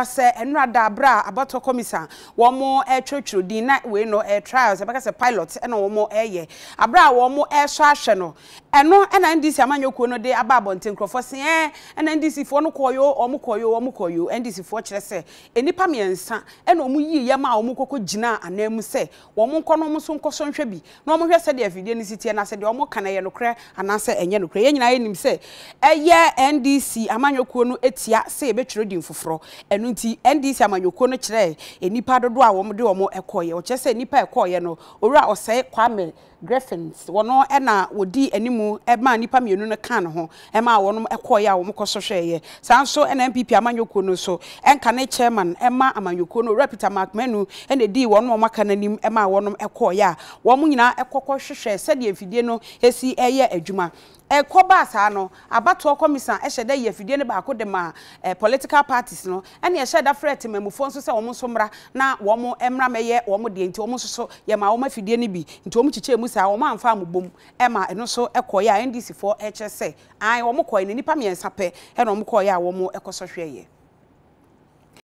sɛ ɛnura da abato komisa kɔmisa wɔn ɛtwerɛtwerɛ di na wei no ɛtrial sɛ bɛka sɛ pilot ɛna wɔn ɛyɛ abra a wɔn ɛsɔ ahwɛ no ɛno ɛna ndc amanyɔkuo no de aba abɔnten nkurɔfoɔ sɛ ena ɛna ndc foɔ no koyo wɔn kɔyɔ wɔn kɔyɔ ndc foɔ kyerɛ sɛ enipa mmiɛnsa ɛna wɔn yie yɛm a wɔn kɔkɔ gyina anan mu sɛ wɔn nkɔ no wɔn nso nkɔ so nhwɛ bi na wɔn hwɛ sɛdeɛ afidie no si tie na sɛdeɛ wɔn ka na ɛyɛ nokorɛ anaasɛ ɛnyɛ nokorɛ yɛn nyinaa yɛnim sɛ ɛyɛ ndc amanyɔkuo no etia sɛ ebɛtwerɛ din foforɔ ɛn ɛnu nti ndc amanyɔkuo no kyerɛ nnipa dodoɔ a wɔn de wɔn ɛkɔɔyɛ ɔkyerɛ sɛ nnipa ɛkɔɔyɛ no owura ɔsɛe kwame griffins wɔn ɛna wɔdi anim ɛmaa nnipa mmienu no kan ho ɛmaa wɔn ɛkɔɔyɛ a wɔn kɔ so hwɛɛyɛ saa nso ɛna npp amanyɔkuo no nso ɛnka ne chairman ɛma amanyɔkuo no owura peter macmanu ɛna di wɔn wɔn aka n'anim ɛmaa wɔn ɛkɔɔyɛ a wɔn nyinaa ɛkɔkɔ hwehwɛ sɛdeɛ mfidie no esi ɛyɛ adwuma ɛkɔ baa saa no abatoɔ kɔmisa ɛhyɛ dɛ yɛ afidie no baako de ma political parties no ɛna ɛne ɛhyɛ da frɛ temamufoɔ nso sɛ wɔn nso mmra na wɔn mmra mɛyɛ wɔn deɛ nti wɔn nso so yɛma wɔn afidie no bi nti wɔn kyekyɛ mu saa wɔn amfa amobom ɛma ɛno so ɛkɔyɛ a ndc foɔ ɛkyɛ sɛ an wɔn kɔɛ no nipa mmiɛnsa pɛ ɛna wɔn kɔɛ a wɔn ɛkɔsɔ hwɛ yɛ.